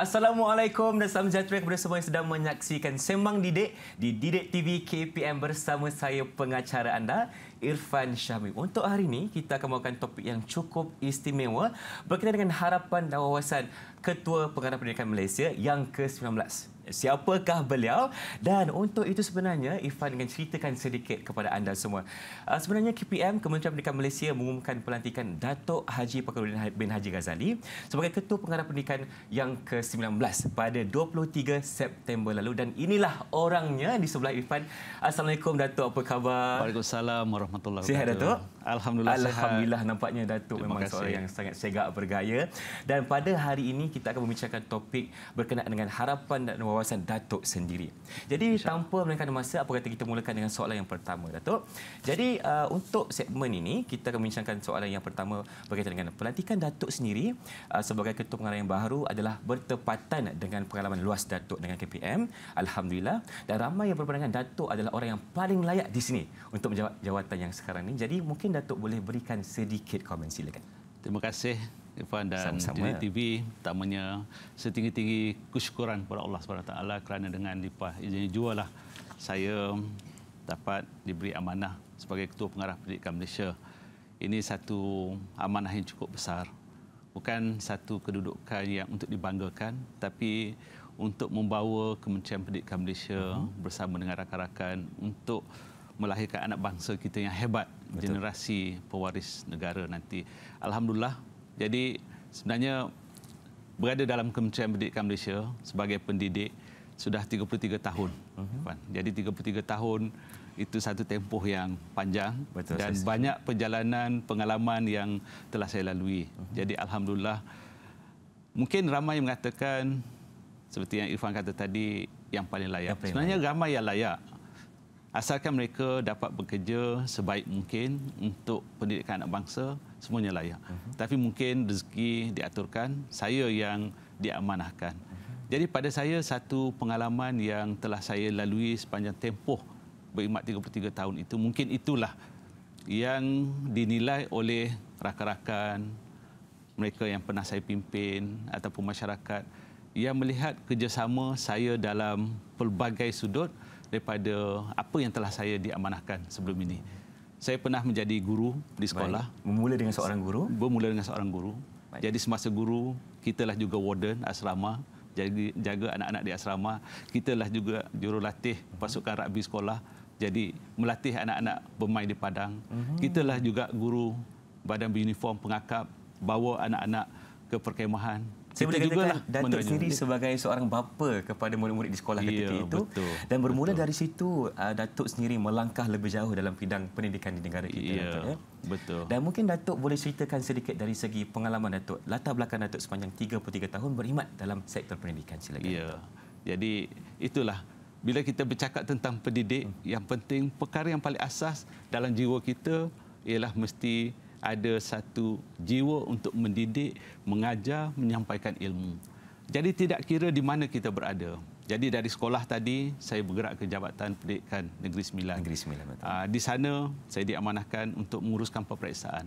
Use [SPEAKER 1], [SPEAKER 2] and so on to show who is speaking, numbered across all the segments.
[SPEAKER 1] Assalamualaikum dan salam sejahtera kepada semua yang sedang menyaksikan Sembang Didik di Didik TV KPM bersama saya pengacara anda Irfan Syahmi. Untuk hari ini kita akan membawakan topik yang cukup istimewa berkaitan dengan harapan dan wawasan Ketua Pengarah Pendidikan Malaysia yang ke-19. Siapakah beliau? Dan untuk itu sebenarnya, Ifan ingin ceritakan sedikit kepada anda semua. Ah, sebenarnya KPM, Kementerian Pendidikan Malaysia mengumumkan pelantikan Datuk Haji Pakarudin ha-, bin Haji Ghazali sebagai Ketua Pengarah Pendidikan yang ke-19 pada 23 September lalu. Dan inilah orangnya di sebelah Ifan. Assalamualaikum Datuk, apa khabar? Waalaikumsalam warahmatullahi wabarakatuh. Sihat Datuk? Alhamdulillah. Alhamdulillah nampaknya Datuk Terima memang kasih. seorang yang sangat segak bergaya. Dan pada hari ini kita akan membincangkan topik berkenaan dengan harapan dan wawasan Datuk sendiri. Jadi Insya. tanpa melengkan masa, apa kata kita mulakan dengan soalan yang pertama, Datuk. Jadi uh, untuk segmen ini, kita akan membincangkan soalan yang pertama berkaitan dengan pelantikan Datuk sendiri uh, sebagai Ketua Pengarah yang baru adalah bertepatan dengan pengalaman luas Datuk dengan KPM. Alhamdulillah. Dan ramai yang berpandangan Datuk adalah orang yang paling layak di sini untuk menjawab jawatan yang sekarang ini. Jadi mungkin mungkin Datuk boleh berikan sedikit komen silakan. Terima kasih Irfan dan Sama TV
[SPEAKER 2] utamanya setinggi-tinggi kesyukuran kepada Allah SWT kerana dengan lipah izin jualah saya dapat diberi amanah sebagai Ketua Pengarah Pendidikan Malaysia. Ini satu amanah yang cukup besar. Bukan satu kedudukan yang untuk dibanggakan tapi untuk membawa Kementerian Pendidikan Malaysia uh-huh. bersama dengan rakan-rakan untuk melahirkan anak bangsa kita yang hebat Betul. generasi pewaris negara nanti. Alhamdulillah. Jadi sebenarnya berada dalam Kementerian Pendidikan Malaysia sebagai pendidik sudah 33 tahun. Uh-huh. Jadi 33 tahun itu satu tempoh yang panjang Betul, dan saya banyak saya. perjalanan pengalaman yang telah saya lalui. Uh-huh. Jadi alhamdulillah mungkin ramai yang mengatakan seperti yang Irfan kata tadi yang paling layak. Yang paling sebenarnya layak. ramai yang layak asalkan mereka dapat bekerja sebaik mungkin untuk pendidikan anak bangsa semuanya layak uh-huh. tapi mungkin rezeki diaturkan saya yang diamanahkan uh-huh. jadi pada saya satu pengalaman yang telah saya lalui sepanjang tempoh berkhidmat 33 tahun itu mungkin itulah yang dinilai oleh rakan-rakan mereka yang pernah saya pimpin ataupun masyarakat yang melihat kerjasama saya dalam pelbagai sudut uh-huh daripada apa yang telah saya diamanahkan sebelum ini. Saya pernah menjadi guru di sekolah. Baik.
[SPEAKER 1] Bermula dengan seorang
[SPEAKER 2] guru? Bermula dengan seorang guru. Baik. Jadi semasa guru, kitalah juga warden asrama. Jadi jaga anak-anak di asrama. Kitalah juga jurulatih mhm. pasukan rugby sekolah. Jadi melatih anak-anak bermain di padang. Mhm. Kitalah juga guru badan beruniform pengakap. Bawa anak-anak ke perkemahan.
[SPEAKER 1] Saya boleh katakan lah, Datuk sendiri sebagai seorang bapa kepada murid-murid di sekolah ketika itu. Betul, dan bermula betul. dari situ, uh, Datuk sendiri melangkah lebih jauh dalam bidang pendidikan di negara kita. Yeah, Datuk, ya? betul. Dan mungkin Datuk boleh ceritakan sedikit dari segi pengalaman Datuk. Latar belakang Datuk sepanjang 33 tahun berkhidmat dalam sektor pendidikan. Silakan. Yeah. Jadi itulah, bila kita
[SPEAKER 2] bercakap tentang pendidik, hmm. yang penting perkara yang paling asas dalam jiwa kita ialah mesti ada satu jiwa untuk mendidik, mengajar, menyampaikan ilmu. Jadi tidak kira di mana kita berada. Jadi dari sekolah tadi saya bergerak ke Jabatan Pendidikan Negeri Sembilan. Negeri Sembilan betul. Ah, di sana saya diamanahkan untuk menguruskan peperiksaan.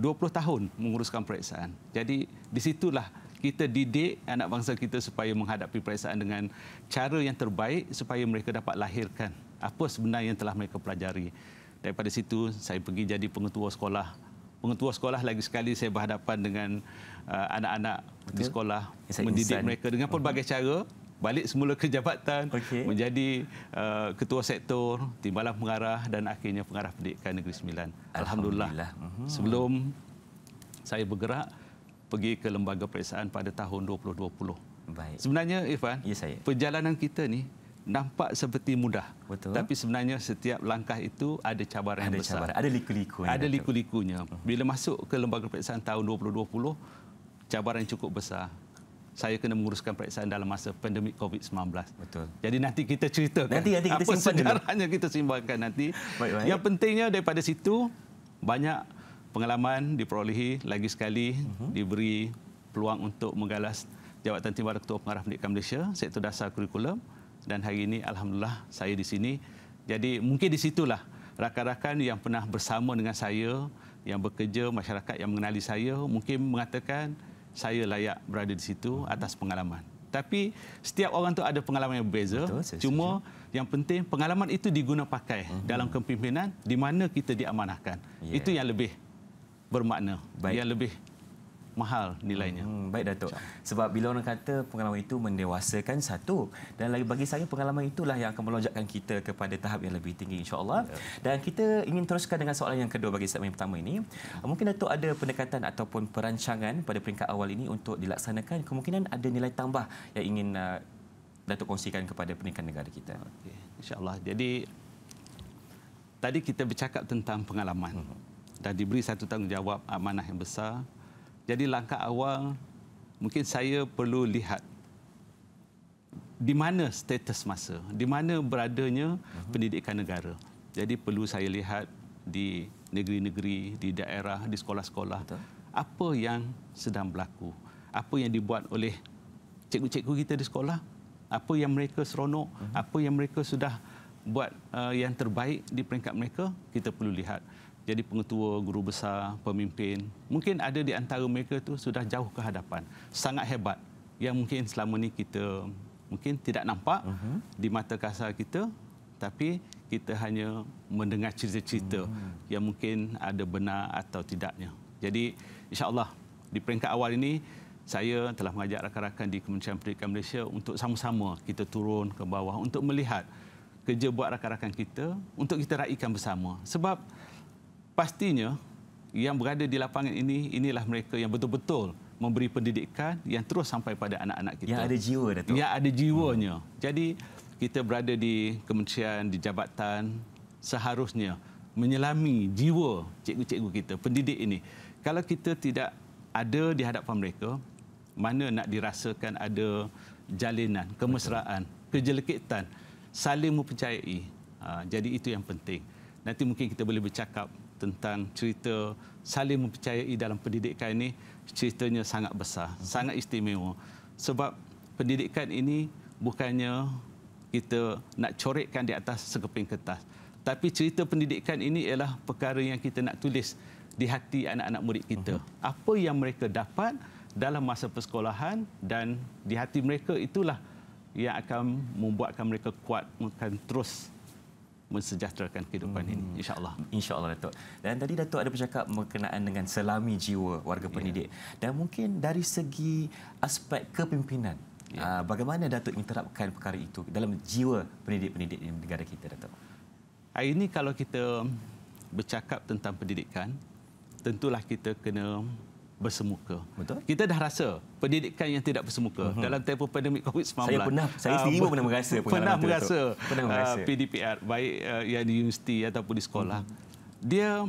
[SPEAKER 2] 20 hmm. tahun menguruskan peperiksaan. Jadi di situlah kita didik anak bangsa kita supaya menghadapi peperiksaan dengan cara yang terbaik supaya mereka dapat lahirkan apa sebenarnya yang telah mereka pelajari. Daripada situ saya pergi jadi pengetua sekolah pengetua sekolah lagi sekali saya berhadapan dengan uh, anak-anak Betul. di sekolah saya mendidik mereka dengan pelbagai mm-hmm. cara balik semula ke jabatan okay. menjadi uh, ketua sektor timbalan pengarah dan akhirnya pengarah pendidikan negeri Sembilan. alhamdulillah, alhamdulillah. Uh-huh. sebelum saya bergerak pergi ke lembaga periksaan pada tahun 2020 baik sebenarnya Irfan ya, perjalanan kita ni nampak seperti mudah. Betul. Tapi sebenarnya setiap langkah itu ada cabaran ada yang besar. Cabaran. Ada liku-likunya. Ada liku-likunya. Hmm. Bila masuk ke lembaga peperiksaan tahun 2020, cabaran cukup besar. Saya kena menguruskan peperiksaan dalam masa pandemik COVID-19. Betul. Jadi nanti kita cerita. Nanti, nanti kita apa sejarahnya kita simbangkan nanti. Baik, baik. Yang pentingnya daripada situ, banyak pengalaman diperolehi lagi sekali uh-huh. diberi peluang untuk menggalas Jawatan Timbalan Ketua Pengarah Pendidikan Malaysia, Sektor Dasar Kurikulum dan hari ini alhamdulillah saya di sini. Jadi mungkin di situlah rakan-rakan yang pernah bersama dengan saya yang bekerja masyarakat yang mengenali saya mungkin mengatakan saya layak berada di situ atas pengalaman. Tapi setiap orang tu ada pengalaman yang berbeza. Betul, saya Cuma saya. yang penting pengalaman itu diguna pakai uh-huh. dalam kepimpinan di mana kita diamanahkan. Yeah. Itu yang
[SPEAKER 1] lebih bermakna. Baik. Yang lebih mahal nilainya. Hmm, baik Datuk. Sebab bila orang kata pengalaman itu mendewasakan satu dan lagi bagi saya pengalaman itulah yang akan melonjakkan kita kepada tahap yang lebih tinggi insya-Allah. Ya. Dan kita ingin teruskan dengan soalan yang kedua bagi segmen pertama ini. Mungkin Datuk ada pendekatan ataupun perancangan pada peringkat awal ini untuk dilaksanakan kemungkinan ada nilai tambah yang ingin uh, Datuk kongsikan kepada pendidikan negara kita. Okey. Insya-Allah. Jadi tadi kita bercakap tentang pengalaman. Hmm.
[SPEAKER 2] Dan diberi satu tanggungjawab amanah yang besar jadi langkah awal mungkin saya perlu lihat di mana status masa, di mana beradanya mhm. pendidikan negara. Jadi perlu saya lihat di negeri-negeri, di daerah, di sekolah-sekolah apa yang sedang berlaku, apa yang dibuat oleh cikgu-cikgu kita di sekolah, apa yang mereka seronok, mhm. apa yang mereka sudah buat uh, yang terbaik di peringkat mereka, kita perlu lihat jadi pengetua, guru besar, pemimpin. Mungkin ada di antara mereka tu sudah jauh ke hadapan. Sangat hebat. Yang mungkin selama ini kita mungkin tidak nampak uh-huh. di mata kasar kita tapi kita hanya mendengar cerita-cerita uh-huh. yang mungkin ada benar atau tidaknya. Jadi insya-Allah di peringkat awal ini saya telah mengajak rakan-rakan di Kementerian Pendidikan Malaysia untuk sama-sama kita turun ke bawah untuk melihat kerja buat rakan-rakan kita untuk kita raikan bersama. Sebab pastinya yang berada di lapangan ini inilah mereka yang betul-betul memberi pendidikan yang terus sampai pada anak-anak kita. Ya ada jiwa Datuk. Ya ada jiwanya. Jadi kita berada di kementerian di jabatan seharusnya menyelami jiwa cikgu-cikgu kita, pendidik ini. Kalau kita tidak ada di hadapan mereka, mana nak dirasakan ada jalinan, kemesraan, kejelekitan, saling mempercayai. Ha, jadi itu yang penting. Nanti mungkin kita boleh bercakap tentang cerita saling mempercayai dalam pendidikan ini ceritanya sangat besar, hmm. sangat istimewa. Sebab pendidikan ini bukannya kita nak corekkan di atas sekeping kertas. Tapi cerita pendidikan ini ialah perkara yang kita nak tulis di hati anak-anak murid kita. Hmm. Apa yang mereka dapat dalam masa persekolahan dan di hati mereka itulah yang akan membuatkan mereka kuat, akan
[SPEAKER 1] terus mensejahterakan kehidupan hmm. ini insyaallah insyaallah datuk dan tadi datuk ada bercakap berkenaan dengan selami jiwa warga yeah. pendidik dan mungkin dari segi aspek kepimpinan yeah. Ya. bagaimana datuk menerapkan perkara itu dalam jiwa pendidik-pendidik
[SPEAKER 2] di negara kita datuk hari ini kalau kita bercakap tentang pendidikan tentulah kita kena bersemuka. Betul. Kita dah rasa pendidikan yang tidak bersemuka uh-huh. dalam tempoh pandemik COVID-19. Saya pernah, saya sendiri pun ah, pernah merasa. Pernah merasa, pernah ah, merasa. Uh, PDPR, baik uh, yang di universiti ataupun di sekolah. Uh-huh. Dia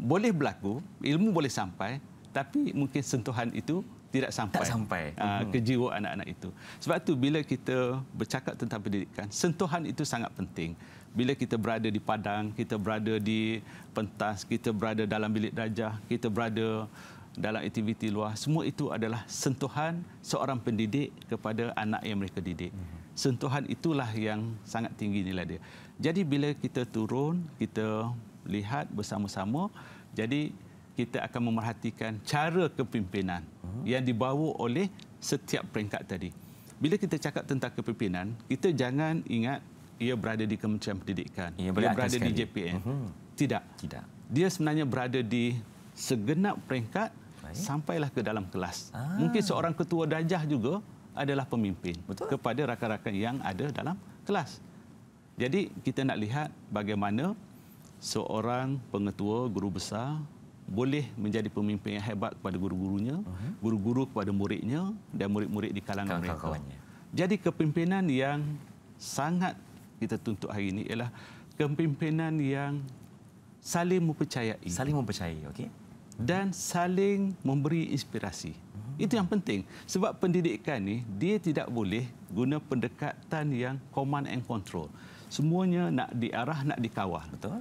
[SPEAKER 2] boleh berlaku, ilmu boleh sampai, tapi mungkin sentuhan itu tidak sampai, tak sampai. Uh, ke jiwa anak-anak itu. Sebab itu bila kita bercakap tentang pendidikan, sentuhan itu sangat penting. Bila kita berada di padang, kita berada di pentas, kita berada dalam bilik darjah, kita berada dalam aktiviti luar semua itu adalah sentuhan seorang pendidik kepada anak yang mereka didik mhm. sentuhan itulah yang sangat tinggi nilai dia jadi bila kita turun kita lihat bersama-sama jadi kita akan memerhatikan cara kepimpinan mhm. yang dibawa oleh setiap peringkat tadi bila kita cakap tentang kepimpinan kita jangan ingat ia berada di Kementerian Pendidikan ia berada, ia berada di JPN uhum. tidak tidak dia sebenarnya berada di segenap peringkat Baik. sampailah ke dalam kelas. Ah. Mungkin seorang ketua dajah juga adalah pemimpin Betul. kepada rakan-rakan yang ada dalam kelas. Jadi kita nak lihat bagaimana seorang pengetua guru besar boleh menjadi pemimpin yang hebat kepada guru-gurunya, mhm. guru-guru kepada muridnya dan murid-murid di kalangan Kawan mereka. Kawannya. Jadi kepimpinan yang sangat kita tuntut hari ini ialah kepimpinan yang saling mempercayai. Saling mempercayai, okey dan saling memberi inspirasi. Itu yang penting. Sebab pendidikan ni dia tidak boleh guna pendekatan yang command and control. Semuanya nak diarah, nak dikawal. Betul.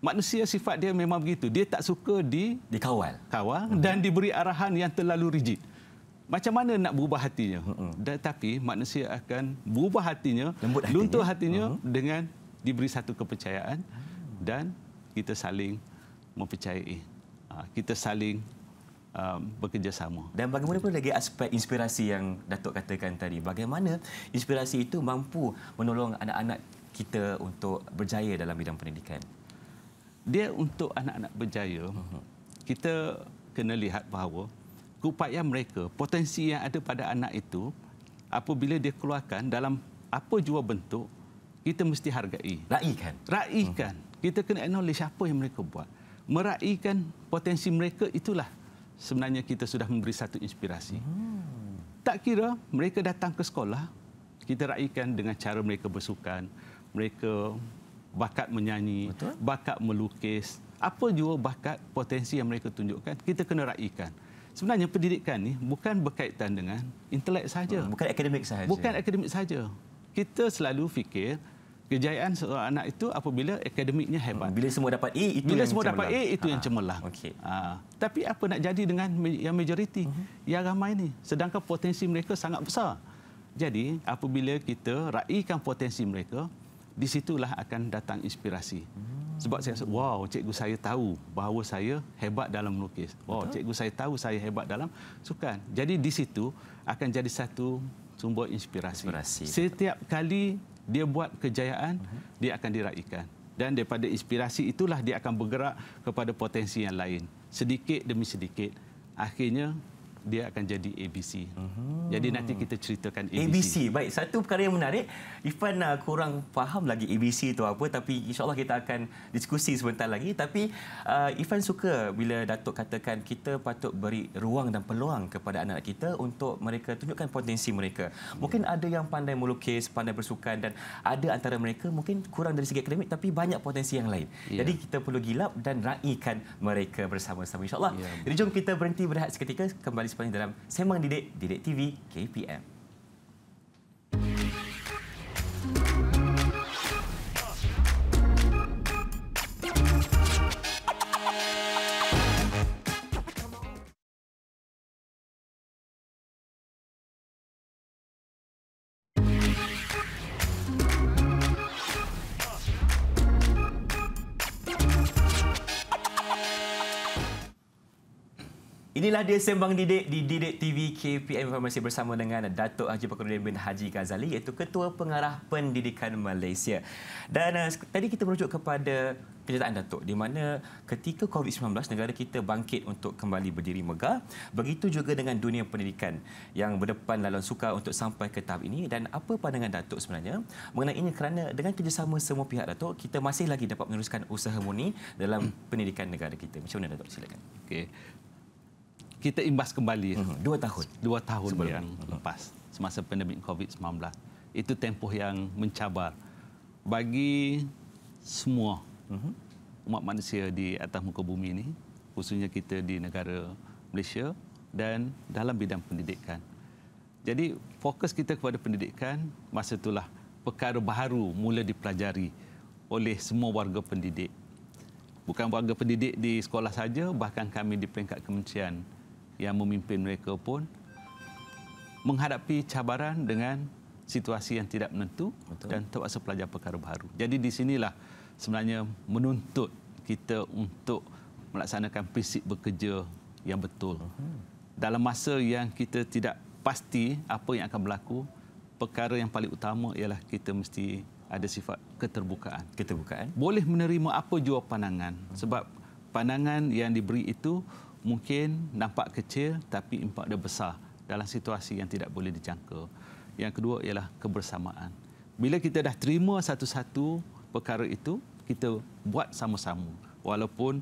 [SPEAKER 2] Manusia sifat dia memang begitu. Dia tak suka di dikawal. Kawal hmm. dan diberi arahan yang terlalu rigid. Macam mana nak berubah hatinya? Hmm. Tapi manusia akan berubah hatinya, Lembut hatinya. luntur hatinya hmm. dengan diberi satu kepercayaan dan kita saling mempercayai
[SPEAKER 1] Ah, kita saling um, bekerjasama. Dan bagaimana pula lagi aspek inspirasi yang Datuk katakan tadi? Bagaimana inspirasi itu mampu menolong anak-anak kita untuk berjaya dalam bidang pendidikan? Dia untuk anak-anak berjaya,
[SPEAKER 2] mhm. kita kena lihat bahawa keupayaan mereka, potensi yang ada pada anak itu, apabila dia keluarkan dalam apa jua bentuk, kita mesti hargai. raihkan, raihkan. Mhm. Kita kena acknowledge apa yang mereka buat meraihkan potensi mereka itulah sebenarnya kita sudah memberi satu inspirasi. Hmm. Tak kira mereka datang ke sekolah, kita raihkan dengan cara mereka bersukan, mereka bakat menyanyi, Betul. bakat melukis, apa juga bakat potensi yang mereka tunjukkan, kita kena raihkan. Sebenarnya pendidikan ni bukan berkaitan dengan intelek saja, oh, bukan akademik saja. Bukan akademik saja. Kita selalu fikir kejayaan seorang anak itu apabila akademiknya hebat. Bila semua dapat A itu bila yang semua cemerlang. dapat A itu ha. yang ah, cemerlang. Okay. Ha. Ah, tapi apa nak jadi dengan yang majoriti uh mhm. -huh. yang ramai ini? Sedangkan potensi mereka sangat besar. Jadi apabila kita raihkan potensi mereka, di situlah akan datang inspirasi. Hmm. Sebab saya rasa, wow, cikgu saya tahu bahawa saya hebat dalam melukis. Wow, Betul. cikgu saya tahu saya hebat dalam sukan. Jadi di situ akan jadi satu sumber inspirasi. inspirasi. Setiap kali dia buat kejayaan, dia akan diraihkan. Dan daripada inspirasi itulah dia akan bergerak kepada potensi yang lain. Sedikit demi sedikit, akhirnya dia akan jadi ABC. Uhum. Jadi nanti
[SPEAKER 1] kita ceritakan ABC. ABC. Baik, satu perkara yang menarik, Ifan uh, kurang faham lagi ABC itu apa tapi insyaAllah kita akan diskusi sebentar lagi. Tapi uh, Ifan suka bila Datuk katakan kita patut beri ruang dan peluang kepada anak anak kita untuk mereka tunjukkan potensi mereka. Mungkin yeah. ada yang pandai melukis, pandai bersukan dan ada antara mereka mungkin kurang dari segi akademik tapi banyak potensi yang lain. Yeah. Jadi kita perlu gilap dan raikan mereka bersama-sama insyaAllah. Yeah. Jadi jom kita berhenti berehat seketika kembali sepanjang dalam Sembang Didik, Didik TV, KPM. Inilah dia Sembang Didik di Didik TV KPM Informasi bersama dengan Datuk Haji Pakarudin bin Haji Ghazali iaitu Ketua Pengarah Pendidikan Malaysia. Dan uh, tadi kita merujuk kepada kenyataan Datuk di mana ketika COVID-19 negara kita bangkit untuk kembali berdiri megah. Begitu juga dengan dunia pendidikan yang berdepan lalon suka untuk sampai ke tahap ini dan apa pandangan Datuk sebenarnya mengenai ini kerana dengan kerjasama semua pihak Datuk kita masih lagi dapat meneruskan usaha murni dalam pendidikan negara kita. Macam mana Datuk silakan. Okey kita imbas kembali. Mm-hmm. Dua tahun. Dua tahun sebelum yang
[SPEAKER 2] ini. lepas. Semasa pandemik COVID-19. Itu tempoh yang mencabar. Bagi semua mhm. umat manusia di atas muka bumi ini, khususnya kita di negara Malaysia dan dalam bidang pendidikan. Jadi fokus kita kepada pendidikan, masa itulah perkara baru mula dipelajari oleh semua warga pendidik. Bukan warga pendidik di sekolah saja, bahkan kami di peringkat kementerian yang memimpin mereka pun menghadapi cabaran dengan situasi yang tidak menentu Betul. dan terpaksa pelajar perkara baru. Jadi di sinilah sebenarnya menuntut kita untuk melaksanakan prinsip bekerja yang betul. Hmm. Dalam masa yang kita tidak pasti apa yang akan berlaku, perkara yang paling utama ialah kita mesti ada sifat keterbukaan. Keterbukaan. Boleh menerima apa jua pandangan sebab pandangan yang diberi itu mungkin nampak kecil tapi impak dia besar dalam situasi yang tidak boleh dijangka. Yang kedua ialah kebersamaan. Bila kita dah terima satu-satu perkara itu, kita buat sama-sama. Walaupun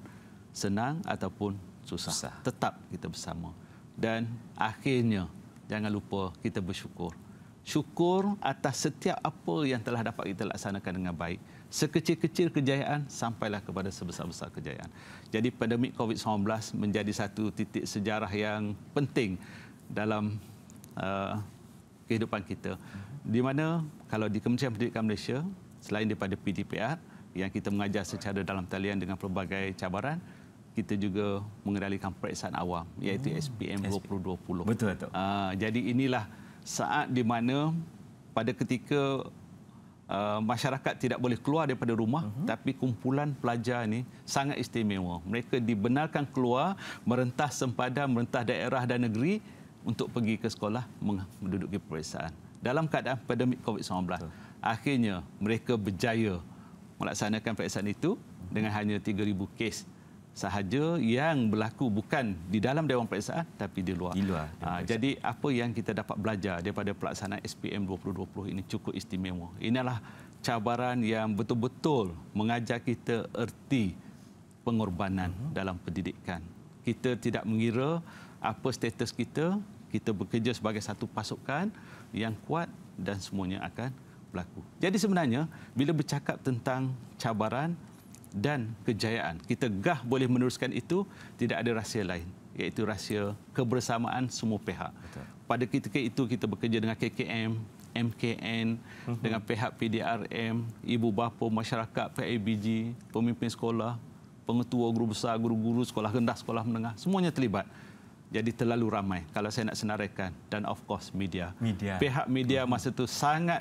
[SPEAKER 2] senang ataupun susah, susah. tetap kita bersama. Dan akhirnya, jangan lupa kita bersyukur. Syukur atas setiap apa yang telah dapat kita laksanakan dengan baik sekecil-kecil kejayaan sampailah kepada sebesar-besar kejayaan. Jadi pandemik COVID-19 menjadi satu titik sejarah yang penting dalam uh, kehidupan kita. Di mana kalau di Kementerian Pendidikan Malaysia, selain daripada PDPR yang kita mengajar secara dalam talian dengan pelbagai cabaran, kita juga mengendalikan periksaan awam iaitu hmm. SPM 2020. Betul, betul. Uh, jadi inilah saat di mana pada ketika Eh, masyarakat tidak boleh keluar daripada rumah uh-huh. tapi kumpulan pelajar ini sangat istimewa. Mereka dibenarkan keluar merentas sempadan, merentas daerah dan negeri untuk pergi ke sekolah menduduki peperiksaan. Dalam keadaan pandemik COVID-19, uh-huh. akhirnya mereka berjaya melaksanakan peperiksaan itu dengan hanya 3,000 kes sahaja yang berlaku bukan di dalam Dewan Periksaan tapi di luar. Di luar ha, jadi apa yang kita dapat belajar daripada pelaksanaan SPM 2020 ini cukup istimewa. Inilah cabaran yang betul-betul mengajar kita erti pengorbanan uh-huh. dalam pendidikan. Kita tidak mengira apa status kita, kita bekerja sebagai satu pasukan yang kuat dan semuanya akan berlaku. Jadi sebenarnya bila bercakap tentang cabaran dan kejayaan. Kita gah boleh meneruskan itu, tidak ada rahsia lain. Iaitu rahsia kebersamaan semua pihak. Betul. Pada ketika itu, kita bekerja dengan KKM, MKN, uh-huh. Mhm. dengan pihak PDRM, ibu bapa, masyarakat, PABG, pemimpin sekolah, pengetua guru besar, guru-guru, sekolah rendah, sekolah menengah. Semuanya terlibat. Jadi terlalu ramai kalau saya nak senaraikan. Dan of course media.
[SPEAKER 1] media. Pihak
[SPEAKER 2] media mhm. masa itu sangat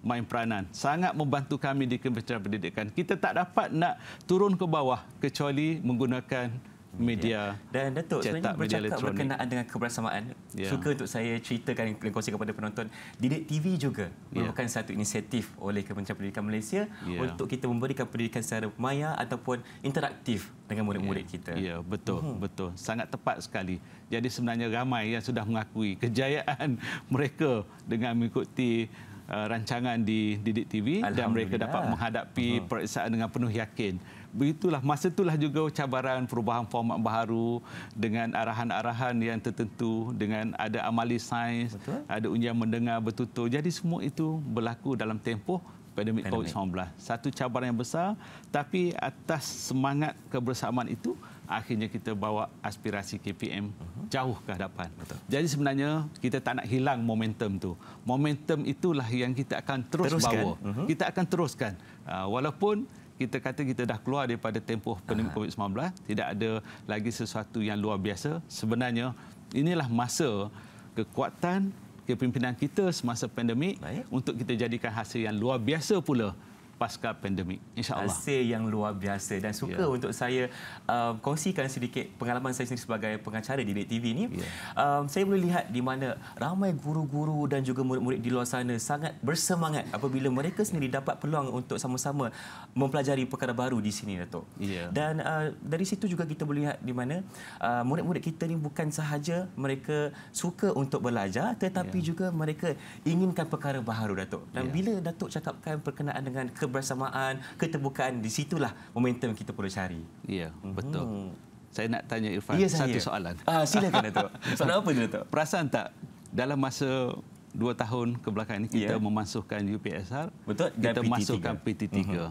[SPEAKER 2] main peranan. Sangat membantu kami di Kementerian Pendidikan. Kita tak dapat nak turun ke bawah kecuali menggunakan media
[SPEAKER 1] dan Datuk cetak sebenarnya bercakap media elektronik. berkenaan dengan kebersamaan yeah. suka untuk saya ceritakan dan kongsi kepada penonton Didik TV juga ya. merupakan yeah. satu inisiatif oleh Kementerian Pendidikan Malaysia yeah. untuk kita memberikan pendidikan secara maya ataupun interaktif dengan murid-murid yeah. kita. Ya betul
[SPEAKER 2] uh-huh. betul sangat tepat sekali. Jadi sebenarnya ramai yang sudah mengakui kejayaan mereka dengan mengikuti Uh, rancangan di Didik TV dan mereka dapat menghadapi uh-huh. periksaan dengan penuh yakin. Begitulah masa itulah juga cabaran perubahan format baru dengan arahan-arahan yang tertentu dengan ada amali sains, Betul. ada ujian mendengar bertutur. Jadi semua itu berlaku dalam tempoh pandemik COVID-19. Satu cabaran yang besar tapi atas semangat kebersamaan itu akhirnya kita bawa aspirasi KPM jauh ke hadapan. Betul. Jadi sebenarnya kita tak nak hilang momentum tu. Momentum itulah yang kita akan terus teruskan. bawa. Uh-huh. Kita akan teruskan. Uh, walaupun kita kata kita dah keluar daripada tempoh pandemik uh COVID-19, tidak ada lagi sesuatu yang luar biasa. Sebenarnya inilah masa kekuatan kepimpinan kita semasa pandemik Baik. untuk kita jadikan hasil yang luar biasa pula pasca
[SPEAKER 1] pandemik insyaallah hasil yang luar biasa dan suka yeah. untuk saya um, kongsikan sedikit pengalaman saya sendiri sebagai pengacara di Net TV ni yeah. um, saya boleh lihat di mana ramai guru-guru dan juga murid-murid di luar sana sangat bersemangat apabila mereka sendiri dapat peluang untuk sama-sama mempelajari perkara baru di sini Datuk yeah. dan uh, dari situ juga kita boleh lihat di mana uh, murid-murid kita ini bukan sahaja mereka suka untuk belajar tetapi yeah. juga mereka inginkan perkara baru Datuk dan yeah. bila Datuk cakapkan perkenaan dengan ke- kebersamaan, keterbukaan di situlah momentum kita perlu cari. Ya, mhm. betul. Hmm. Saya nak tanya Irfan ya, satu soalan. Ah, silakan Datuk. Soalan apa ni Datuk? Perasan tak dalam masa
[SPEAKER 2] dua tahun ke belakang ini kita ya. memasukkan UPSR, betul? kita PT3. masukkan PT3. Uh mhm. -huh.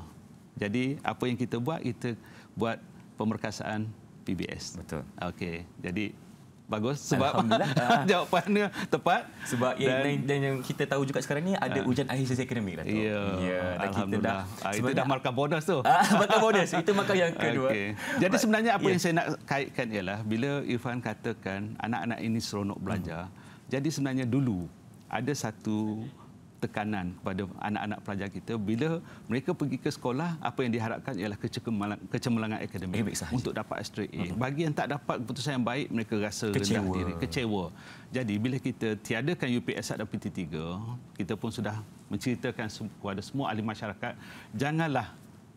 [SPEAKER 2] Jadi apa yang kita buat, kita buat pemerkasaan PBS.
[SPEAKER 1] Betul. Okey. Jadi bagus sebab jawapannya tepat sebab dan, dan, dan yang kita tahu juga sekarang ni ada hujan ah. uh, akhir sesi akademik Ya. Yeah, yeah, Alhamdulillah. Kita dah, ah, itu dah markah bonus tu. Ah, markah bonus. Itu markah yang kedua. Okay. Jadi But, sebenarnya apa yeah. yang saya nak kaitkan
[SPEAKER 2] ialah bila Irfan katakan anak-anak ini seronok belajar. Hmm. Jadi sebenarnya dulu ada satu tekanan kepada anak-anak pelajar kita bila mereka pergi ke sekolah apa yang diharapkan ialah kecemerlangan, kecemerlangan akademik Ayubik untuk dapat straight A. Hmm. Bagi yang tak dapat keputusan yang baik mereka rasa kecewa. rendah diri, kecewa. Jadi bila kita tiadakan UPSR dan PT3, kita pun sudah menceritakan kepada semua ahli masyarakat janganlah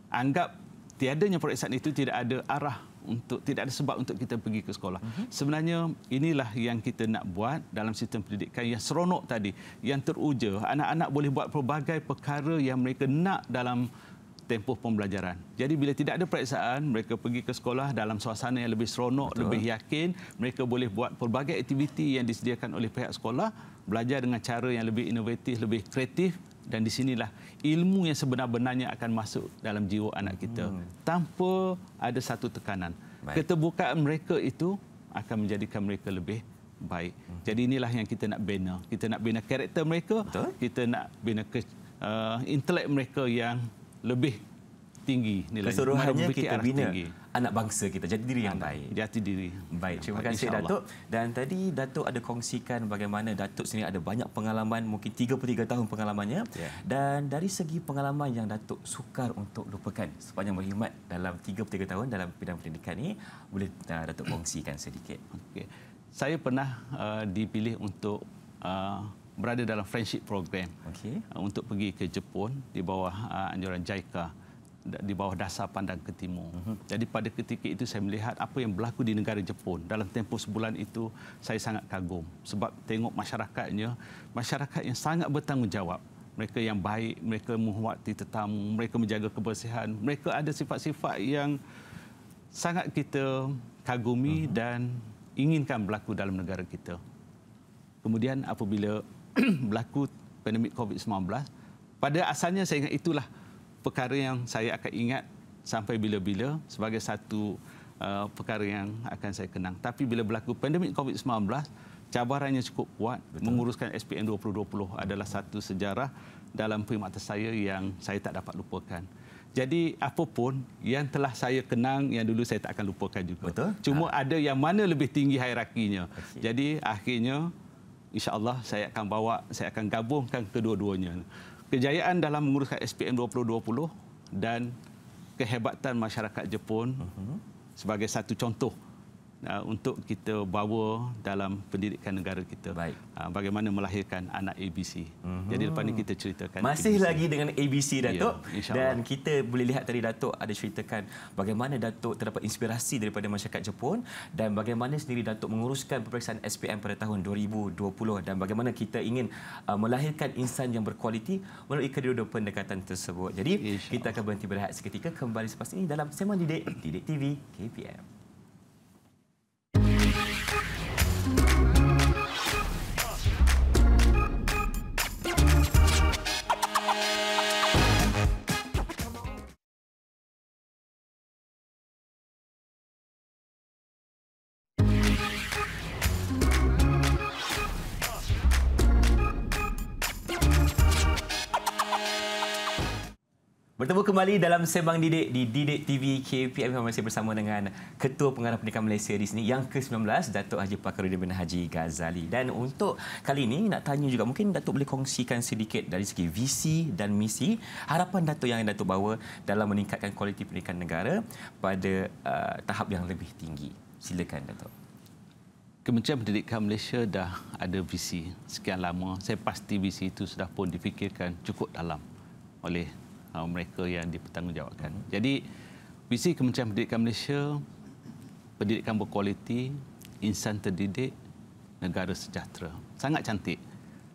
[SPEAKER 2] anggap tiadanya proyek itu tidak ada arah untuk tidak ada sebab untuk kita pergi ke sekolah. Uh-huh. Sebenarnya inilah yang kita nak buat dalam sistem pendidikan yang seronok tadi, yang teruja. Anak-anak boleh buat pelbagai perkara yang mereka nak dalam tempoh pembelajaran. Jadi bila tidak ada periksaan, mereka pergi ke sekolah dalam suasana yang lebih seronok, Betul. lebih yakin, mereka boleh buat pelbagai aktiviti yang disediakan oleh pihak sekolah, belajar dengan cara yang lebih inovatif, lebih kreatif dan di sinilah ilmu yang sebenar-benarnya akan masuk dalam jiwa anak kita hmm. tanpa ada satu tekanan. Baik. Keterbukaan mereka itu akan menjadikan mereka lebih baik. Hmm. Jadi inilah yang kita nak bina. Kita nak bina karakter mereka, Betul? kita nak bina uh, intelek mereka yang lebih
[SPEAKER 1] tinggi nilai keseluruhannya kita bina tinggi. anak bangsa kita jadi diri yang baik jati diri baik terima baik, kasih datuk dan tadi datuk ada kongsikan bagaimana datuk sini ada banyak pengalaman mungkin 33 tahun pengalamannya yeah. dan dari segi pengalaman yang datuk sukar untuk lupakan sepanjang berkhidmat dalam 33 tahun dalam bidang pendidikan ini boleh uh, datuk kongsikan sedikit okay. saya pernah uh, dipilih untuk uh,
[SPEAKER 2] berada dalam friendship program okay. uh, untuk pergi ke Jepun di bawah uh, anjuran JICA di bawah dasar pandang ke timur. Jadi pada ketika itu saya melihat apa yang berlaku di negara Jepun. Dalam tempoh sebulan itu saya sangat kagum sebab tengok masyarakatnya, masyarakat yang sangat bertanggungjawab. Mereka yang baik, mereka menghormati tetamu, mereka menjaga kebersihan, mereka ada sifat-sifat yang sangat kita kagumi uh-huh. dan inginkan berlaku dalam negara kita. Kemudian apabila berlaku pandemik COVID-19, pada asalnya saya ingat itulah perkara yang saya akan ingat sampai bila-bila sebagai satu uh, perkara yang akan saya kenang. Tapi bila berlaku pandemik COVID-19, cabarannya cukup kuat. Betul. Menguruskan SPM 2020 adalah satu sejarah dalam perkhidmatan saya yang saya tak dapat lupakan. Jadi apapun yang telah saya kenang yang dulu saya tak akan lupakan juga. Betul. Cuma ha. ada yang mana lebih tinggi hierarkinya. Okay. Jadi akhirnya insya-Allah saya akan bawa saya akan gabungkan kedua-duanya kejayaan dalam menguruskan SPM 2020 dan kehebatan masyarakat Jepun uh-huh. sebagai satu contoh uh, untuk kita bawa dalam pendidikan negara kita. Baik. Uh, bagaimana melahirkan anak ABC. Uhum. Jadi lepas ini kita ceritakan. Masih ABC. lagi dengan ABC ya, Datuk ya, dan kita
[SPEAKER 1] boleh lihat tadi Datuk ada ceritakan bagaimana Datuk terdapat inspirasi daripada masyarakat Jepun dan bagaimana sendiri Datuk menguruskan peperiksaan SPM pada tahun 2020 dan bagaimana kita ingin uh, melahirkan insan yang berkualiti melalui kedua-dua pendekatan tersebut. Jadi kita akan berhenti berehat seketika kembali selepas ini dalam Sema Didik, Didik TV, KPM. bertemu kembali dalam Sembang Didik di Didik TV KPM masih bersama dengan Ketua Pengarah Pendidikan Malaysia di sini yang ke-19 Datuk Haji Pakarudin bin Haji Ghazali. Dan untuk kali ini nak tanya juga mungkin Datuk boleh kongsikan sedikit dari segi visi dan misi harapan Datuk yang Datuk bawa dalam meningkatkan kualiti pendidikan negara pada uh, tahap yang lebih tinggi. Silakan Datuk. Kementerian Pendidikan Malaysia dah ada visi sekian lama.
[SPEAKER 2] Saya pasti visi itu sudah pun difikirkan cukup dalam oleh uh, mereka yang dipertanggungjawabkan. Jadi visi Kementerian Pendidikan Malaysia pendidikan berkualiti, insan terdidik, negara sejahtera. Sangat cantik.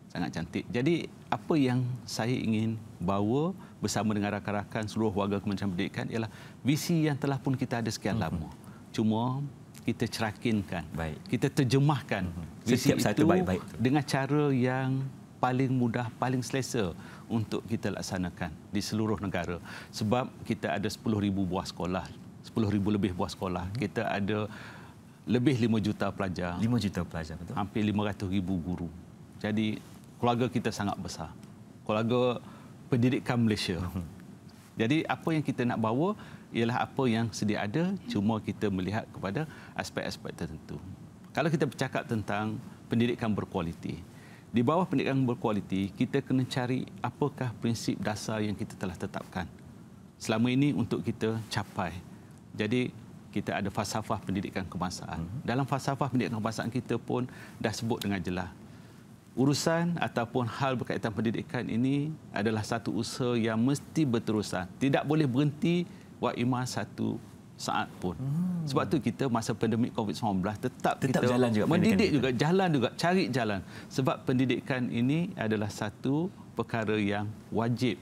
[SPEAKER 2] Sangat cantik. Jadi apa yang saya ingin bawa bersama dengan rakan-rakan seluruh warga Kementerian Pendidikan ialah visi yang telah pun kita ada sekian lama. Mhm. Cuma kita cerakinkan, baik. kita terjemahkan mhm. visi Setiap itu baik -baik. dengan cara yang paling mudah, paling selesa untuk kita laksanakan di seluruh negara sebab kita ada 10000 buah sekolah 10000 lebih buah sekolah kita ada lebih 5 juta pelajar 5 juta pelajar betul hampir 500000 guru jadi keluarga kita sangat besar keluarga pendidikan Malaysia hmm. jadi apa yang kita nak bawa ialah apa yang sedia ada cuma kita melihat kepada aspek-aspek tertentu kalau kita bercakap tentang pendidikan berkualiti di bawah pendidikan berkualiti, kita kena cari apakah prinsip dasar yang kita telah tetapkan selama ini untuk kita capai. Jadi kita ada falsafah pendidikan kebangsaan. Hmm. Dalam falsafah pendidikan kebangsaan kita pun dah sebut dengan jelas. Urusan ataupun hal berkaitan pendidikan ini adalah satu usaha yang mesti berterusan. Tidak boleh berhenti wa'imah satu saat pun. Hmm. Sebab tu kita masa pandemik COVID-19 tetap, tetap kita jalan juga mendidik juga, itu. jalan juga, cari jalan. Sebab pendidikan ini adalah satu perkara yang wajib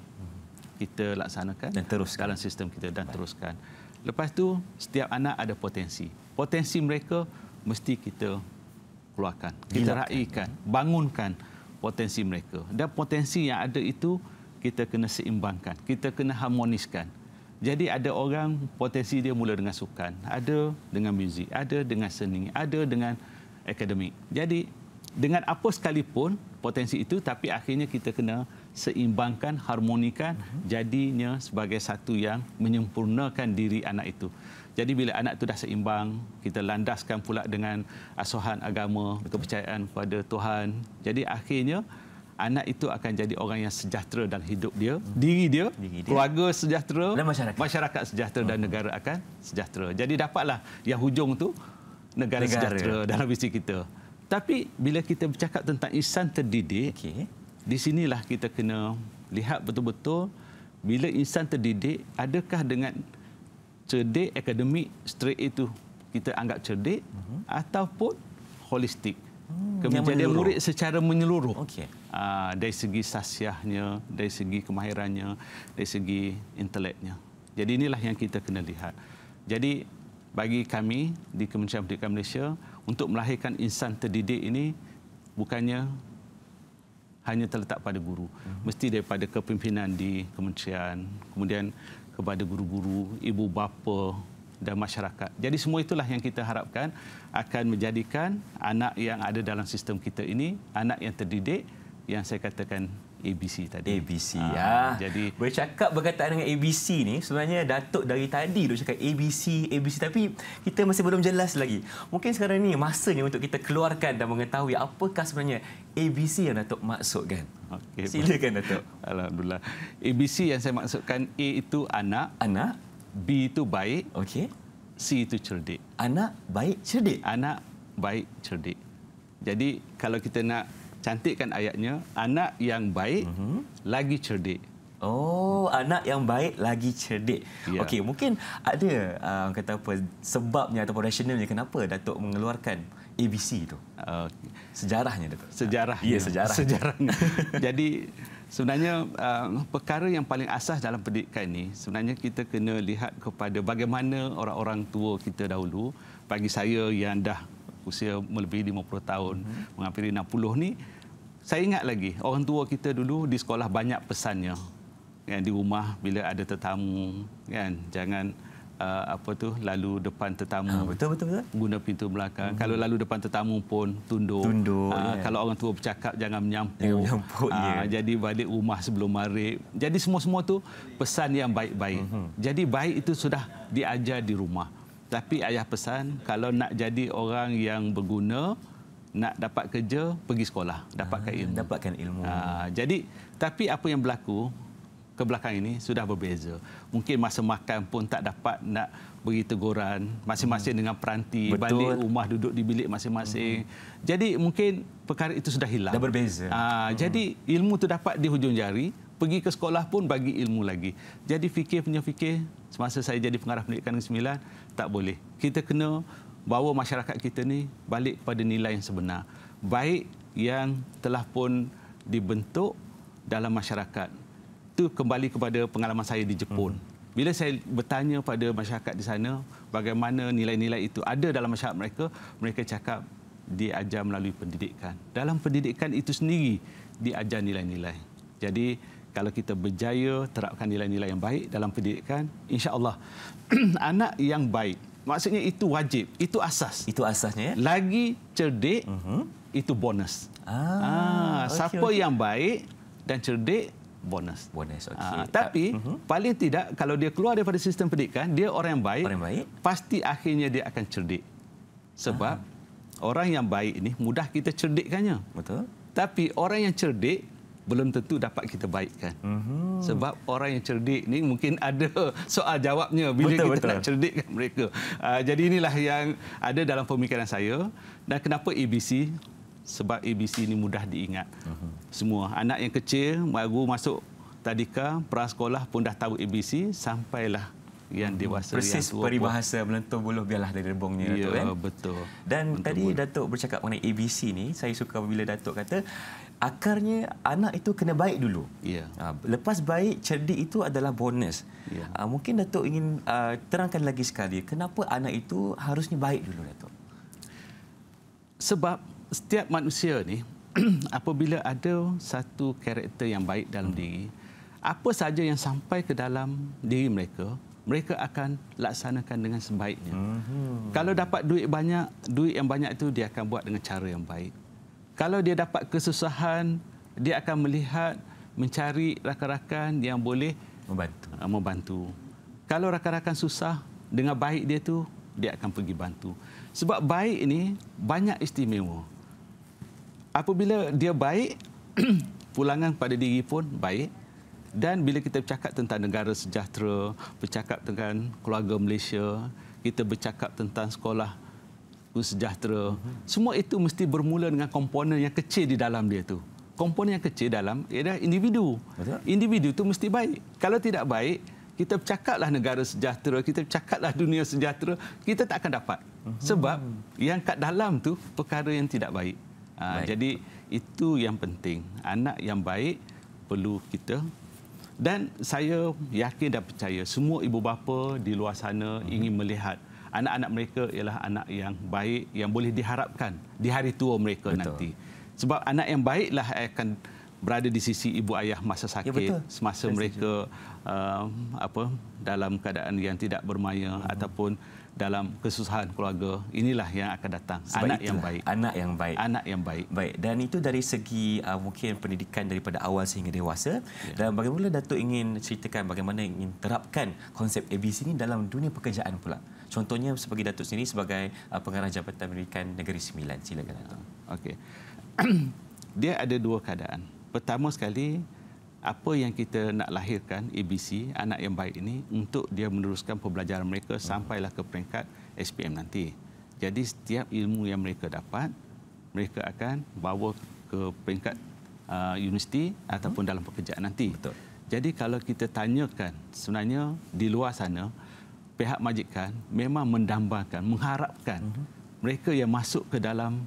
[SPEAKER 2] kita laksanakan dan teruskan. dalam sistem kita dan teruskan. Lepas tu setiap anak ada potensi. Potensi mereka mesti kita keluarkan, kita raihkan bangunkan potensi mereka. Dan potensi yang ada itu kita kena seimbangkan, kita kena harmoniskan. Jadi ada orang potensi dia mula dengan sukan, ada dengan muzik, ada dengan seni, ada dengan akademik. Jadi dengan apa sekalipun potensi itu tapi akhirnya kita kena seimbangkan, harmonikan mhm. jadinya sebagai satu yang menyempurnakan diri anak itu. Jadi bila anak itu dah seimbang, kita landaskan pula dengan asuhan agama, betul kepercayaan kepada Tuhan. Jadi akhirnya anak itu akan jadi orang yang sejahtera dan hidup dia, hmm. diri, dia diri keluarga sejahtera, dan masyarakat. masyarakat sejahtera hmm. dan negara akan sejahtera. Jadi dapatlah yang hujung tu negara, negara sejahtera dalam visi kita. Tapi bila kita bercakap tentang insan terdidik, okay. di sinilah kita kena lihat betul-betul bila insan terdidik, adakah dengan cerdik akademik straight itu kita anggap cerdik hmm. ataupun holistik? Hmm, Kemudian murid secara menyeluruh. Okay. Ah, dari segi sasiahnya, dari segi kemahirannya, dari segi inteleknya. Jadi inilah yang kita kena lihat. Jadi bagi kami di Kementerian Pendidikan Malaysia untuk melahirkan insan terdidik ini bukannya hanya terletak pada guru. Mhm. Mesti daripada kepimpinan di kementerian, kemudian kepada guru-guru, ibu bapa dan masyarakat. Jadi semua itulah yang kita harapkan akan menjadikan anak yang ada dalam sistem kita ini, anak yang terdidik
[SPEAKER 1] yang saya katakan ABC tadi. ABC ha. Ah, ya. Jadi bercakap berkaitan dengan ABC ni sebenarnya Datuk dari tadi duk cakap ABC ABC tapi kita masih belum jelas lagi. Mungkin sekarang ni masanya untuk kita keluarkan dan mengetahui apakah sebenarnya ABC yang Datuk maksudkan. Okey. Silakan Datuk. Alhamdulillah. ABC yang saya maksudkan A itu
[SPEAKER 2] anak, anak, B itu baik, okey. C itu cerdik.
[SPEAKER 1] Anak baik cerdik.
[SPEAKER 2] Anak baik cerdik. Jadi kalau kita nak cantikkan ayatnya
[SPEAKER 1] anak yang baik uh-huh. lagi cerdik Oh, anak yang baik lagi cerdik. Yeah. Okey, mungkin ada uh, kata apa sebabnya ataupun rasionalnya kenapa Datuk mengeluarkan ABC itu? Okay. Sejarahnya, Datuk. Sejarah. Ya, sejarah. sejarah
[SPEAKER 2] Jadi sebenarnya uh, perkara yang paling asas dalam pendidikan ini sebenarnya kita kena lihat kepada bagaimana orang-orang tua kita dahulu bagi saya yang dah usia melebihi 50 tahun, hmm. menghampiri 60 ni saya ingat lagi orang tua kita dulu di sekolah banyak pesannya kan di rumah bila ada tetamu kan jangan uh, apa tu lalu depan tetamu ha, betul betul betul guna pintu belakang hmm. kalau lalu depan tetamu pun tunduk tunduk uh, ah, yeah. kalau orang tua bercakap jangan menyampuk jangan menyampuk uh, ah, yeah. jadi balik rumah sebelum maghrib jadi semua-semua tu pesan yang baik-baik hmm, hmm. jadi baik itu sudah diajar di rumah tapi ayah pesan kalau nak jadi orang yang berguna nak dapat kerja pergi sekolah dapatkan ah, ilmu dapatkan ilmu uh, jadi tapi apa yang berlaku ke belakang ini sudah berbeza mungkin masa makan pun tak dapat nak beri teguran masing-masing hmm. dengan peranti Betul. balik rumah duduk di bilik masing-masing hmm. jadi mungkin perkara itu sudah hilang dah berbeza uh, hmm. jadi ilmu tu dapat di hujung jari pergi ke sekolah pun bagi ilmu lagi jadi fikir punya fikir semasa saya jadi pengarah pendidikan sembilan tak boleh kita kena bawa masyarakat kita ni balik pada nilai yang sebenar. Baik yang telah pun dibentuk dalam masyarakat. Itu kembali kepada pengalaman saya di Jepun. Hmm. Bila saya bertanya pada masyarakat di sana bagaimana nilai-nilai itu ada dalam masyarakat mereka, mereka cakap diajar melalui pendidikan. Dalam pendidikan itu sendiri diajar nilai-nilai. Jadi kalau kita berjaya terapkan nilai-nilai yang baik dalam pendidikan, insya-Allah anak yang baik Maksudnya itu wajib, itu asas. Itu asasnya ya. Lagi cerdik, uh mhm. -huh. itu bonus.
[SPEAKER 1] Ah, ah siapa okay,
[SPEAKER 2] yang baik dan cerdik bonus. Bonus okey. Ah, tapi uh ah, -huh. Mhm. paling tidak kalau dia keluar daripada sistem pendidikan, dia orang yang baik. Orang yang baik. Pasti akhirnya dia akan cerdik. Sebab ah. orang yang baik ini mudah kita cerdikkannya. Betul. Tapi orang yang cerdik belum tentu dapat kita baikkan. Mm
[SPEAKER 1] -hmm. Sebab
[SPEAKER 2] orang yang cerdik ni mungkin ada soal jawabnya bila betul, kita betul. nak cerdikkan mereka. Uh, jadi inilah yang ada dalam pemikiran saya. Dan kenapa ABC? Sebab ABC ini mudah diingat. Mm -hmm. Semua anak yang kecil, baru masuk tadika, prasekolah pun dah tahu ABC, sampailah yang dewasa Persis yang tua peribahasa
[SPEAKER 1] pun. melentur buluh biarlah dari rebungnya ya, Datuk kan? betul. Dan Mentur tadi buluh. Datuk bercakap mengenai ABC ni, saya suka bila Datuk kata akarnya anak itu kena baik dulu. Ya. Ha, lepas baik cerdik itu adalah bonus. Ya. Ha, mungkin Datuk ingin ha, terangkan lagi sekali kenapa anak itu harusnya baik dulu Datuk. Sebab setiap manusia ni apabila ada
[SPEAKER 2] satu karakter yang baik dalam hmm. diri apa saja yang sampai ke dalam diri mereka mereka akan laksanakan dengan sebaiknya. Uh-huh. Kalau dapat duit banyak, duit yang banyak itu dia akan buat dengan cara yang baik. Kalau dia dapat kesusahan, dia akan melihat mencari rakan-rakan yang boleh membantu. Ah, membantu. Kalau rakan-rakan susah, dengan baik dia tu dia akan pergi bantu. Sebab baik ini banyak istimewa. Apabila dia baik, pulangan pada diri pun baik. Dan bila kita bercakap tentang negara sejahtera, bercakap tentang keluarga Malaysia, kita bercakap tentang sekolah sejahtera, semua itu mesti bermula dengan komponen yang kecil di dalam dia tu. Komponen yang kecil dalam ialah individu. Individu tu mesti baik. Kalau tidak baik, kita bercakaplah negara sejahtera, kita bercakaplah dunia sejahtera, kita tak akan dapat. Mhm. Sebab yang kat dalam tu perkara yang tidak baik. Ha, baik. Jadi itu yang penting. Anak yang baik perlu kita dan saya yakin dan percaya semua ibu bapa di luar sana ingin melihat anak-anak mereka ialah anak yang baik yang boleh diharapkan di hari tua mereka betul. nanti. Sebab anak yang baiklah akan berada di sisi ibu ayah masa ya, sakit, ya, semasa mereka uh, apa dalam keadaan yang tidak bermaya hmm. ataupun dalam kesusahan keluarga inilah yang akan
[SPEAKER 1] datang Sebab anak itulah. yang baik anak yang baik anak yang baik baik dan itu dari segi uh, mungkin pendidikan daripada awal sehingga dewasa ya. dan bagaimana datuk ingin ceritakan bagaimana ingin terapkan konsep ABC ini dalam dunia pekerjaan pula contohnya sebagai datuk sendiri sebagai uh, pengarah jabatan pendidikan negeri sembilan silakan datuk okey dia ada dua keadaan
[SPEAKER 2] pertama sekali apa yang kita nak lahirkan ABC anak yang baik ini untuk dia meneruskan pembelajaran mereka hmm. sampailah ke peringkat SPM nanti. Jadi setiap ilmu yang mereka dapat mereka akan bawa ke peringkat uh, universiti hmm. ataupun dalam pekerjaan nanti. Betul. Jadi kalau kita tanyakan sebenarnya di luar sana pihak majikan memang mendambakan mengharapkan hmm. mereka yang masuk ke dalam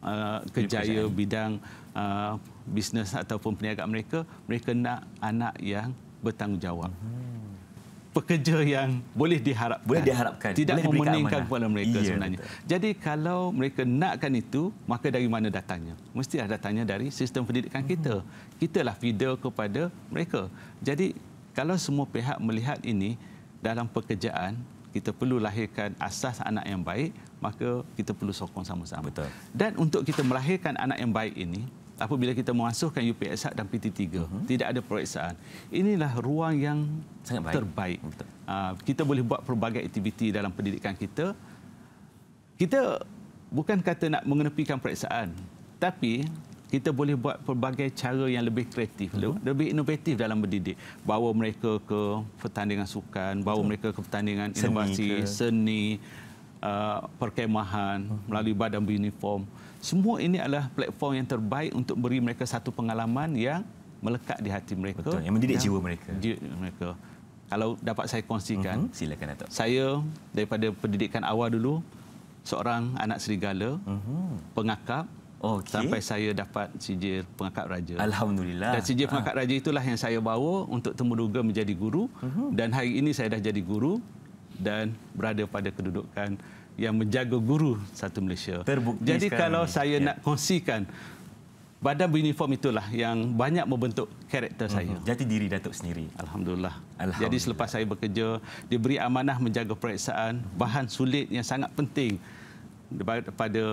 [SPEAKER 2] uh, kejayaan bidang Uh, bisnes ataupun perniagaan mereka, mereka nak anak yang bertanggungjawab. Hmm. Pekerja yang boleh diharapkan. Boleh diharapkan. Tidak boleh memeningkan kepada mereka ya, sebenarnya. Betul. Jadi kalau mereka nakkan itu, maka dari mana datangnya? ada datangnya dari sistem pendidikan hmm. kita. kita lah feeder kepada mereka. Jadi kalau semua pihak melihat ini dalam pekerjaan, kita perlu lahirkan asas anak yang baik, maka kita perlu sokong sama-sama. Dan untuk kita melahirkan anak yang baik ini, apabila kita mengasuhkan UPS Hak dan PT3 uh-huh. Mhm. tidak ada periksaan inilah ruang yang sangat baik. terbaik Uh, kita boleh buat pelbagai aktiviti dalam pendidikan kita kita bukan kata nak mengenepikan periksaan tapi kita boleh buat pelbagai cara yang lebih kreatif uh-huh. lebih inovatif dalam mendidik bawa mereka ke pertandingan sukan bawa Betul. mereka ke pertandingan seni ke. seni uh, perkemahan uh-huh. melalui badan uniform uh semua ini adalah platform yang terbaik untuk beri mereka satu pengalaman yang melekat di hati mereka. Betul, yang mendidik jiwa mereka. Jiwa mereka. Kalau dapat saya kongsikan, uh-huh. silakan Datuk. Saya daripada pendidikan awal dulu seorang anak serigala, uh-huh. pengakap okay. sampai saya dapat sijil pengakap raja. Alhamdulillah. Dan sijil ah. pengakap raja itulah yang saya bawa untuk temuduga menjadi guru uh-huh. dan hari ini saya dah jadi guru dan berada pada kedudukan yang menjaga guru satu Malaysia. Terbukti Jadi kalau saya ya. nak kongsikan badan beruniform itulah yang banyak membentuk karakter saya. Mhm. Jati diri Datuk sendiri. Alhamdulillah. Alhamdulillah. Jadi selepas saya bekerja, diberi amanah menjaga periksaan, bahan sulit yang sangat penting pada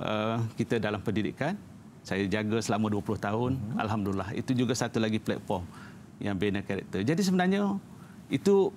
[SPEAKER 2] eh, kita dalam pendidikan. Saya jaga selama 20 tahun. Mhm. Alhamdulillah. Itu juga satu lagi platform yang bina karakter. Jadi sebenarnya itu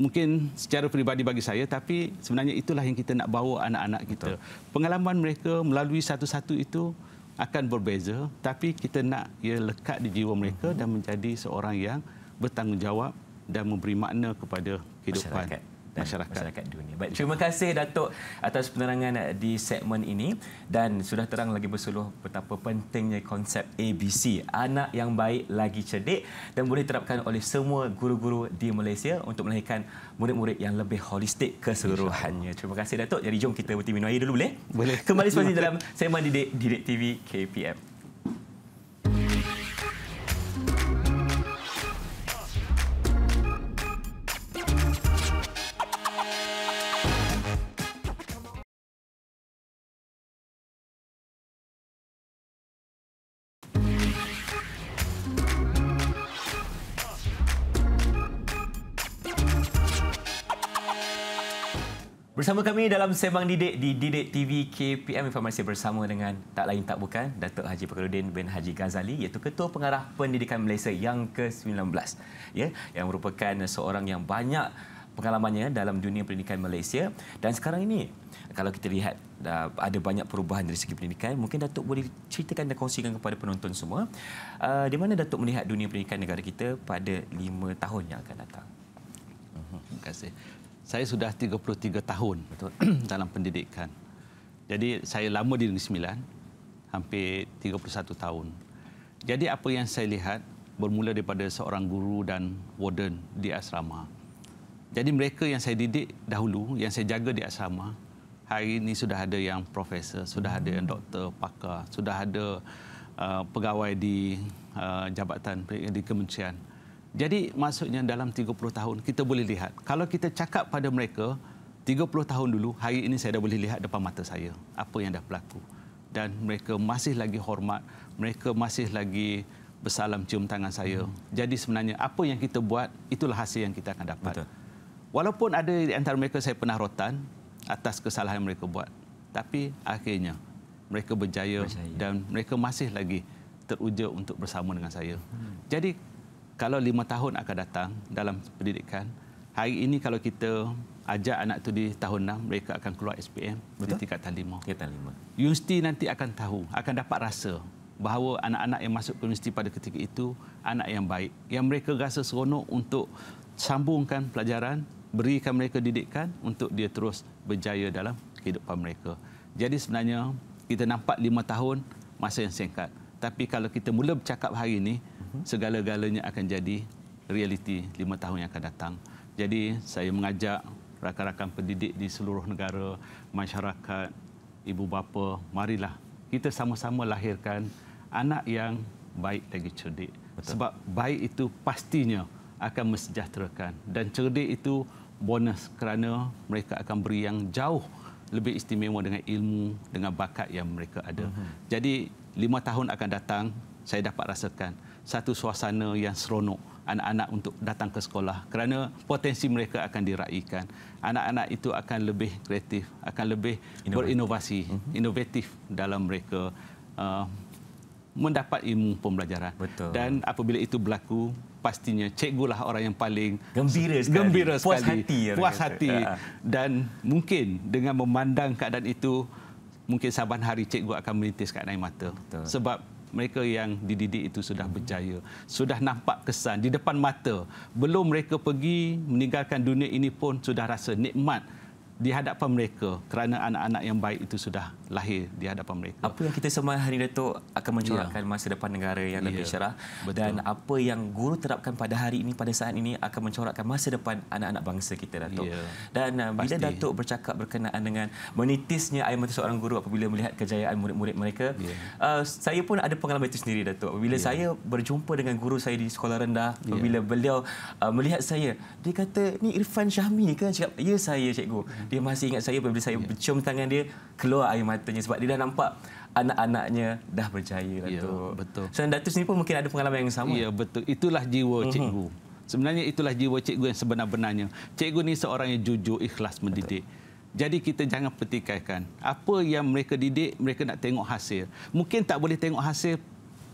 [SPEAKER 2] mungkin secara peribadi bagi saya tapi sebenarnya itulah yang kita nak bawa anak-anak kita. Betul. Pengalaman mereka melalui satu-satu itu akan berbeza tapi kita nak ia lekat di jiwa mereka dan menjadi seorang yang bertanggungjawab dan memberi makna kepada kehidupan Masyarakat dan masyarakat. masyarakat
[SPEAKER 1] dunia. Baik, terima kasih Datuk atas penerangan eh, di segmen ini dan sudah terang lagi bersuluh betapa pentingnya konsep ABC, anak yang baik lagi cerdik dan boleh diterapkan oleh semua guru-guru di Malaysia untuk melahirkan murid-murid yang lebih holistik keseluruhannya. Terima kasih Datuk. Jadi jom kita berhenti minum air dulu boleh? Boleh. Kembali semula dalam segmen Didik, Didik TV KPM. bersama kami dalam Sembang Didik di Didik TV KPM Informasi bersama dengan tak lain tak bukan Datuk Haji Pakarudin bin Haji Ghazali iaitu Ketua Pengarah Pendidikan Malaysia yang ke-19 ya yang merupakan seorang yang banyak pengalamannya dalam dunia pendidikan Malaysia dan sekarang ini kalau kita lihat ada banyak perubahan dari segi pendidikan mungkin Datuk boleh ceritakan dan kongsikan kepada penonton semua uh, di mana Datuk melihat dunia pendidikan negara kita pada 5 tahun yang akan datang. Mhm, terima kasih saya sudah 33 tahun dalam pendidikan.
[SPEAKER 2] Jadi saya lama di Negeri Sembilan, hampir 31 tahun. Jadi apa yang saya lihat bermula daripada seorang guru dan warden di asrama. Jadi mereka yang saya didik dahulu, yang saya jaga di asrama, hari ini sudah ada yang profesor, sudah ada yang doktor, pakar, sudah ada uh, pegawai di uh, jabatan di kementerian. Jadi maksudnya dalam 30 tahun kita boleh lihat kalau kita cakap pada mereka 30 tahun dulu hari ini saya dah boleh lihat depan mata saya apa yang dah berlaku dan mereka masih lagi hormat mereka masih lagi bersalam cium tangan saya. Hmm. Jadi sebenarnya apa yang kita buat itulah hasil yang kita akan dapat. Betul. Walaupun ada di antara mereka saya pernah rotan atas kesalahan yang mereka buat tapi akhirnya mereka berjaya, berjaya. dan mereka masih lagi teruja untuk bersama dengan saya. Hmm. Jadi kalau lima tahun akan datang dalam pendidikan, hari ini kalau kita ajak anak tu di tahun enam mereka akan keluar SPM Betul? di tingkatan 5. Tingkatan 5. Universiti nanti akan tahu, akan dapat rasa bahawa anak-anak yang masuk ke universiti pada ketika itu anak yang baik yang mereka rasa seronok untuk sambungkan pelajaran, berikan mereka didikan untuk dia terus berjaya dalam kehidupan mereka. Jadi sebenarnya kita nampak lima tahun masa yang singkat. Tapi kalau kita mula bercakap hari ini, Mhm. segala-galanya akan jadi realiti lima tahun yang akan datang. Jadi saya mengajak rakan-rakan pendidik di seluruh negara, masyarakat, ibu bapa, marilah kita sama-sama lahirkan anak yang baik lagi cerdik. Betul. Sebab baik itu pastinya akan mesejahterakan dan cerdik itu bonus kerana mereka akan beri yang jauh lebih istimewa dengan ilmu, dengan bakat yang mereka ada. Uh-huh. Jadi lima tahun akan datang, saya dapat rasakan satu suasana yang seronok anak-anak untuk datang ke sekolah kerana potensi mereka akan diraihkan. Anak-anak itu akan lebih kreatif, akan lebih Inovatif. berinovasi, mm-hmm. inovatif dalam mereka uh, mendapat ilmu pembelajaran. Betul. Dan apabila itu berlaku, pastinya cikgulah orang yang paling gembira sekali, gembira sekali. puas hati. Puas hati. Dan mungkin dengan memandang keadaan itu, mungkin saban hari cikgu akan menitis kat air mata. Betul. Sebab mereka yang dididik itu sudah berjaya, sudah nampak kesan di depan mata. Belum mereka pergi meninggalkan dunia ini pun sudah rasa nikmat di hadapan mereka kerana anak-anak yang baik itu
[SPEAKER 1] sudah lahir di hadapan mereka. Apa yang kita semua hari ini, Datuk, akan mencorakkan ya. masa depan negara yang lebih ya. cerah. Betul. Dan apa yang guru terapkan pada hari ini, pada saat ini, akan mencorakkan masa depan anak-anak bangsa kita, Datuk. Ya. Dan uh, bila Pasti. Datuk bercakap berkenaan dengan menitisnya air mata seorang guru apabila melihat kejayaan murid-murid mereka, ya. uh, saya pun ada pengalaman itu sendiri, Datuk. Bila ya. saya berjumpa dengan guru saya di sekolah rendah, ya. apabila ya. beliau uh, melihat saya, dia kata, ni Irfan Syahmi kan Cakap, ya saya, cikgu. Dia masih ingat saya apabila saya ya. cium tangan dia, keluar air mata Katanya sebab dia dah nampak anak-anaknya dah berjaya Datuk. Lah ya, betul. So Datuk sendiri pun
[SPEAKER 2] mungkin ada pengalaman yang sama. Ya, betul. Itulah jiwa uh-huh. cikgu. Sebenarnya itulah jiwa cikgu yang sebenar-benarnya. Cikgu ni seorang yang jujur, ikhlas mendidik. Betul. Jadi kita jangan petikaikan. Apa yang mereka didik, mereka nak tengok hasil. Mungkin tak boleh tengok hasil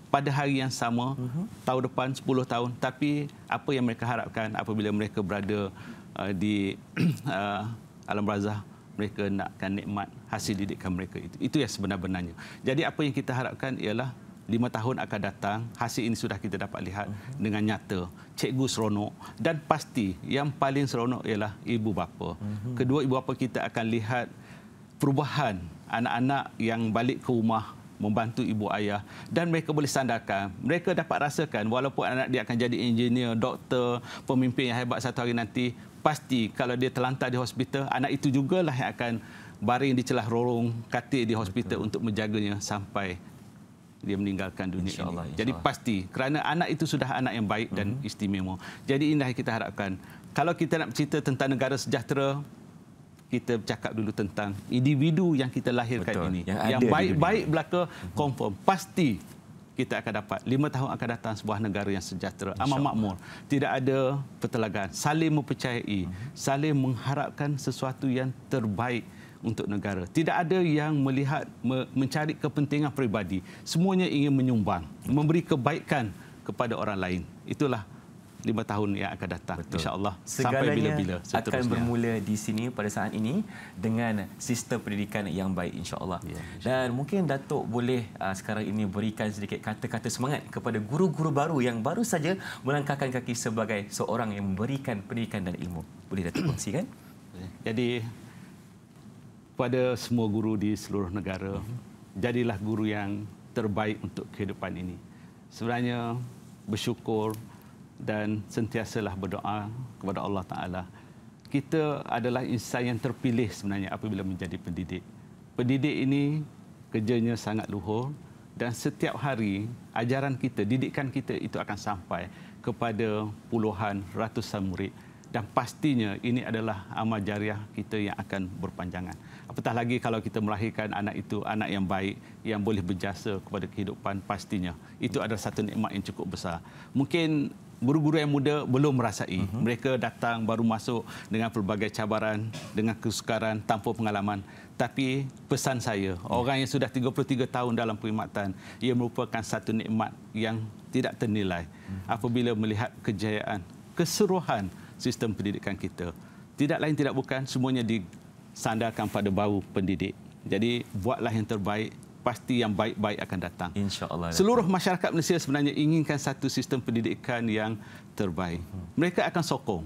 [SPEAKER 2] pada hari yang sama, uh-huh. tahun depan, 10 tahun. Tapi apa yang mereka harapkan apabila mereka berada uh, di uh, alam razah mereka nakkan nikmat hasil didikan mereka itu. Itu yang sebenar-benarnya. Jadi apa yang kita harapkan ialah lima tahun akan datang, hasil ini sudah kita dapat lihat dengan nyata. Cikgu seronok dan pasti yang paling seronok ialah ibu bapa. Kedua ibu bapa kita akan lihat perubahan anak-anak yang balik ke rumah membantu ibu ayah dan mereka boleh sandarkan. Mereka dapat rasakan walaupun anak dia akan jadi engineer, doktor, pemimpin yang hebat satu hari nanti, pasti kalau dia terlantar di hospital, anak itu juga lah yang akan baring di celah rorong katil di hospital Betul. untuk menjaganya sampai dia meninggalkan dunia insya Allah, ini. Insya Jadi Allah. pasti kerana anak itu sudah anak yang baik dan uh istimewa. Jadi inilah kita harapkan. Kalau kita nak cerita tentang negara sejahtera, kita bercakap dulu tentang individu yang kita lahirkan Betul. ini. Yang, baik-baik belaka, mhm. confirm. Pasti kita akan dapat lima tahun akan datang sebuah negara yang sejahtera, amat makmur. Tidak ada pertelagaan. Saling mempercayai, mhm. saling mengharapkan sesuatu yang terbaik untuk negara. Tidak ada yang melihat mencari kepentingan peribadi. Semuanya ingin menyumbang, memberi kebaikan kepada orang lain. Itulah lima tahun yang akan datang. InsyaAllah sampai bila-bila. Segalanya akan bermula
[SPEAKER 1] di sini pada saat ini dengan sistem pendidikan yang baik insyaAllah. Ya, insya Dan mungkin Datuk boleh uh, sekarang ini berikan sedikit kata-kata semangat kepada guru-guru baru yang baru saja melangkahkan kaki sebagai seorang yang memberikan pendidikan dan ilmu. Boleh Datuk kongsikan? Jadi,
[SPEAKER 2] pada semua guru di seluruh negara, mhm. jadilah guru yang terbaik untuk kehidupan ini. Sebenarnya, bersyukur dan sentiasalah berdoa kepada Allah Ta'ala. Kita adalah insan yang terpilih sebenarnya apabila menjadi pendidik. Pendidik ini kerjanya sangat luhur dan setiap hari ajaran kita, didikan kita itu akan sampai kepada puluhan ratusan murid. Dan pastinya ini adalah amal jariah kita yang akan berpanjangan. Apatah lagi kalau kita melahirkan anak itu, anak yang baik, yang boleh berjasa kepada kehidupan, pastinya. Itu adalah satu nikmat yang cukup besar. Mungkin guru-guru yang muda belum merasai. Uh-huh. Mereka datang baru masuk dengan pelbagai cabaran, dengan kesukaran tanpa pengalaman. Tapi pesan saya, uh-huh. orang yang sudah 33 tahun dalam perkhidmatan, ia merupakan satu nikmat yang tidak ternilai uh-huh. apabila melihat kejayaan, keseruhan sistem pendidikan kita. Tidak lain tidak bukan semuanya disandarkan pada bau pendidik. Jadi buatlah yang terbaik pasti yang baik-baik akan datang. Insya-Allah. Seluruh masyarakat Malaysia sebenarnya inginkan satu sistem pendidikan yang terbaik. Mereka akan sokong.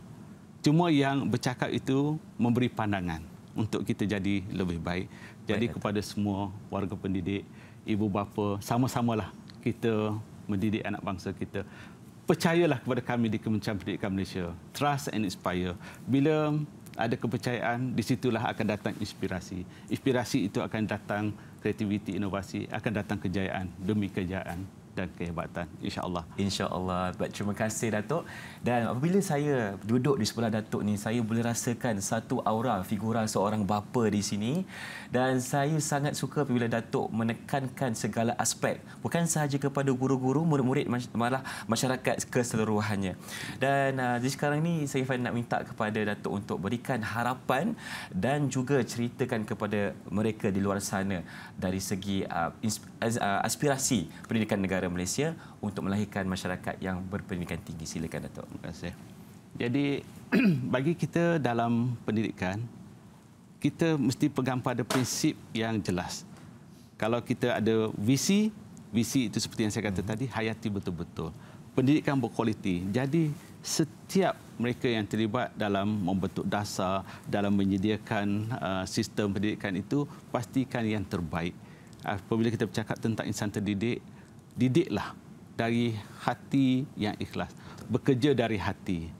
[SPEAKER 2] Cuma yang bercakap itu memberi pandangan untuk kita jadi lebih baik. Jadi baik, kepada semua warga pendidik, ibu bapa, sama-samalah kita mendidik anak bangsa kita. Percayalah kepada kami di Kementerian Pendidikan Malaysia. Trust and inspire. Bila ada kepercayaan, di situlah akan datang inspirasi. Inspirasi itu akan datang kreativiti, inovasi akan datang kejayaan demi kejayaan dan kehebatan
[SPEAKER 1] insyaallah insyaallah baik terima kasih datuk dan apabila saya duduk di sebelah Datuk ni, saya boleh rasakan satu aura figura seorang bapa di sini. Dan saya sangat suka apabila Datuk menekankan segala aspek. Bukan sahaja kepada guru-guru, murid-murid, malah masyarakat keseluruhannya. Dan uh, ah, di sekarang ni saya Fahim nak minta kepada Datuk untuk berikan harapan dan juga ceritakan kepada mereka di luar sana dari segi uh, aspirasi pendidikan negara Malaysia untuk melahirkan masyarakat yang berpendidikan tinggi. Silakan Datuk. Terima kasih. Jadi bagi
[SPEAKER 2] kita dalam pendidikan, kita mesti pegang pada prinsip yang jelas. Kalau kita ada visi, visi itu seperti yang saya kata hmm. tadi, hayati betul-betul. Pendidikan berkualiti. Jadi setiap mereka yang terlibat dalam membentuk dasar, dalam menyediakan uh, sistem pendidikan itu, pastikan yang terbaik. Apabila kita bercakap tentang insan terdidik, didiklah dari hati yang ikhlas. Bekerja dari hati.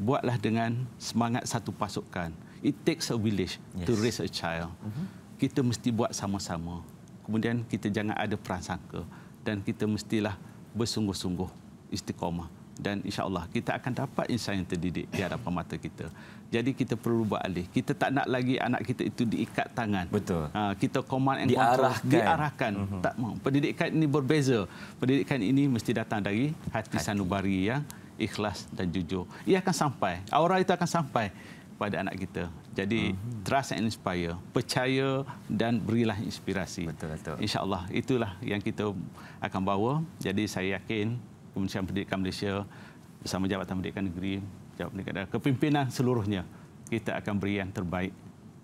[SPEAKER 2] Buatlah dengan semangat satu pasukan. It takes a village yes. to raise a child. Mm-hmm. Kita mesti buat sama-sama. Kemudian kita jangan ada perasaan ke. Dan kita mestilah bersungguh-sungguh istiqomah dan insyaallah kita akan dapat insan yang terdidik di hadapan mata kita. Jadi kita perlu beralih. Kita tak nak lagi anak kita itu diikat tangan. Betul. Ha, kita command and control. Diarahkan. Diarahkan. Uh-huh. Tak mau. Pendidikan ini berbeza. Pendidikan ini mesti datang dari hati, hati. sanubari yang ikhlas dan jujur. Ia akan sampai. Aura itu akan sampai pada anak kita. Jadi uh-huh. trust and inspire. Percaya dan berilah inspirasi. Betul betul. Insyaallah itulah yang kita akan bawa. Jadi saya yakin Kementerian Pendidikan Malaysia bersama Jabatan Pendidikan Negeri, Jabatan Pendidikan dan kepimpinan seluruhnya
[SPEAKER 1] kita akan beri yang terbaik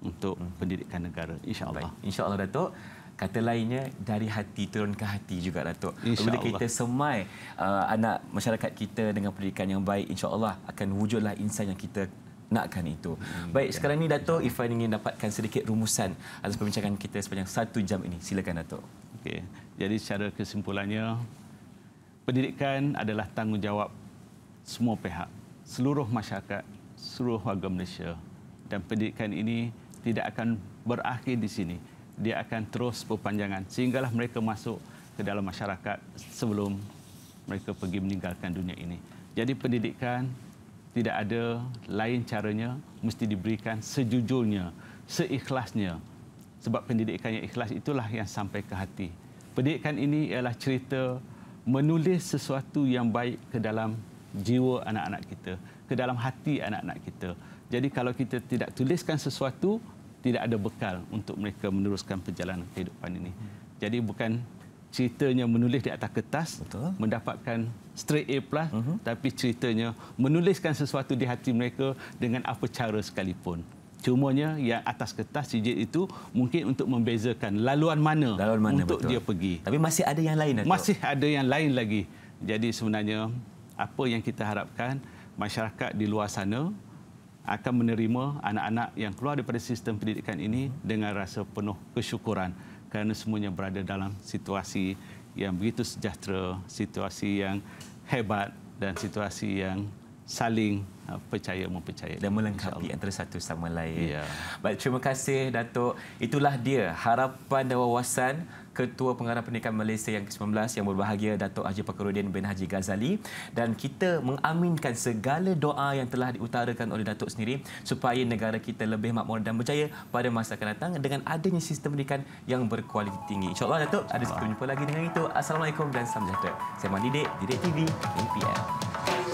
[SPEAKER 1] untuk hmm. pendidikan negara insyaallah. Insyaallah Datuk. Kata lainnya dari hati turun ke hati juga Datuk. Bila kita semai uh, anak masyarakat kita dengan pendidikan yang baik insyaallah akan wujudlah insan yang kita nakkan itu. Hmm, baik, ya. sekarang ni Datuk Ifan ingin dapatkan sedikit rumusan atas perbincangan kita sepanjang satu jam ini. Silakan Datuk. Okay. Jadi secara kesimpulannya
[SPEAKER 2] pendidikan adalah tanggungjawab semua pihak, seluruh masyarakat, seluruh warga Malaysia. Dan pendidikan ini tidak akan berakhir di sini. Dia akan terus berpanjangan sehinggalah mereka masuk ke dalam masyarakat sebelum mereka pergi meninggalkan dunia ini. Jadi pendidikan tidak ada lain caranya mesti diberikan sejujurnya, seikhlasnya. Sebab pendidikan yang ikhlas itulah yang sampai ke hati. Pendidikan ini ialah cerita menulis sesuatu yang baik ke dalam jiwa anak-anak kita, ke dalam hati anak-anak kita. Jadi kalau kita tidak tuliskan sesuatu, tidak ada bekal untuk mereka meneruskan perjalanan kehidupan ini. Jadi bukan ceritanya menulis di atas kertas Betul. mendapatkan straight A plus uh-huh. tapi ceritanya menuliskan sesuatu di hati mereka dengan apa cara sekalipun. Cumanya yang atas kertas sijil itu mungkin untuk membezakan laluan mana, laluan mana untuk betul. dia pergi. Tapi masih ada yang lain. Masih ada yang lain lagi. Jadi sebenarnya apa yang kita harapkan masyarakat di luar sana akan menerima anak-anak yang keluar daripada sistem pendidikan ini dengan rasa penuh kesyukuran kerana semuanya berada dalam situasi yang begitu sejahtera, situasi yang
[SPEAKER 1] hebat dan situasi yang saling ah, percaya mempercaya dan melengkapi antara satu sama lain. Ya. Baik terima kasih Datuk. Itulah dia harapan dan wawasan Ketua Pengarah Pendidikan Malaysia yang ke-19 yang berbahagia Datuk Haji Pakarudin bin Haji Ghazali dan kita mengaminkan segala doa yang telah diutarakan oleh Datuk sendiri supaya negara kita lebih makmur dan berjaya pada masa akan datang dengan adanya sistem pendidikan yang berkualiti tinggi. InsyaAllah Datuk, ada sekejap jumpa lagi dengan itu. Assalamualaikum dan salam sejahtera. Saya Mandidik, Didik TV, APM.